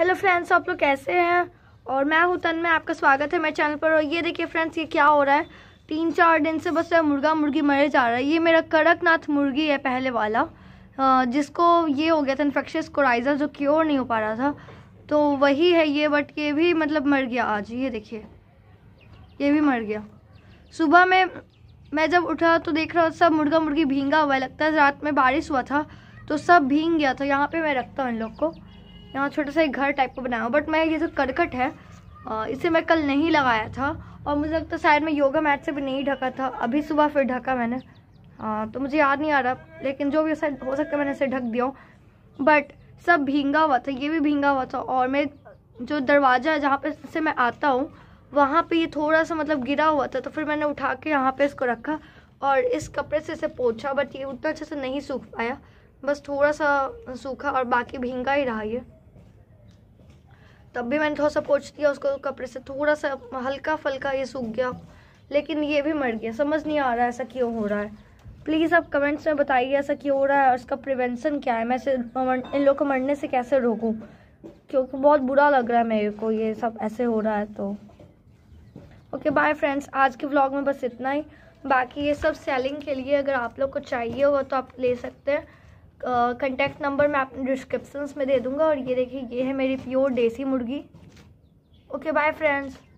hello friends आप लोग कैसे हैं और मैं हूँ तन में आपका स्वागत है मेरे चैनल पर और ये देखिए फ्रेंड्स ये क्या हो रहा है तीन चार दिन से बस मुर्गा मुर्गी मरे जा रहा है ये मेरा कड़कनाथ मुर्गी है पहले वाला जिसको ये हो गया था इन्फेक्शस कोराइजा जो क्योर नहीं हो पा रहा था तो वही है ये बट ये भी मतलब मर गया आज ये देखिए ये भी मर गया सुबह में मैं जब उठा तो देख रहा सब मुर्गा मुर्गी भींगा हुआ है लगता है रात में बारिश हुआ था तो सब भींग गया था यहाँ पे मैं रखता हूँ इन लोग को यहाँ छोटा सा एक घर टाइप का बनाया बट मैं ये जो करकट है इसे मैं कल नहीं लगाया था और मुझे लगता शायद मैं योगा मैट से भी नहीं ढका था अभी सुबह फिर ढका मैंने आ, तो मुझे याद नहीं आ रहा लेकिन जो भी शायद हो सकता मैंने इसे ढक दिया बट सब भींगा हुआ था ये भी भींगा हुआ था और मैं जो दरवाज़ा है जहाँ पे से मैं आता हूँ वहाँ पे ये थोड़ा सा मतलब गिरा हुआ था तो फिर मैंने उठा के यहाँ पर इसको रखा और इस कपड़े से इसे पोछा बट ये उतना अच्छे से नहीं सूख पाया बस थोड़ा सा सूखा और बाकी भींगा ही रहा ये तब भी मैंने थोड़ा सा पोछ दिया उसको कपड़े से थोड़ा सा हल्का फल्का ये सूख गया लेकिन ये भी मर गया समझ नहीं आ रहा है ऐसा क्यों हो रहा है प्लीज़ आप कमेंट्स में बताइए ऐसा क्यों हो रहा है और इसका प्रिवेंशन क्या है मैं इन लोग को मरने से कैसे रोकूँ क्योंकि बहुत बुरा लग रहा है मेरे को ये सब ऐसे हो रहा है तो ओके बाय फ्रेंड्स आज के ब्लॉग में बस इतना ही बाकी ये सब सेलिंग के लिए अगर आप लोग को चाहिए हो तो आप ले सकते हैं कंटेक्ट नंबर मैं आप डिस्क्रिप्शन में दे दूँगा और ये देखिए ये है मेरी प्योर देसी मुर्गी ओके बाय फ्रेंड्स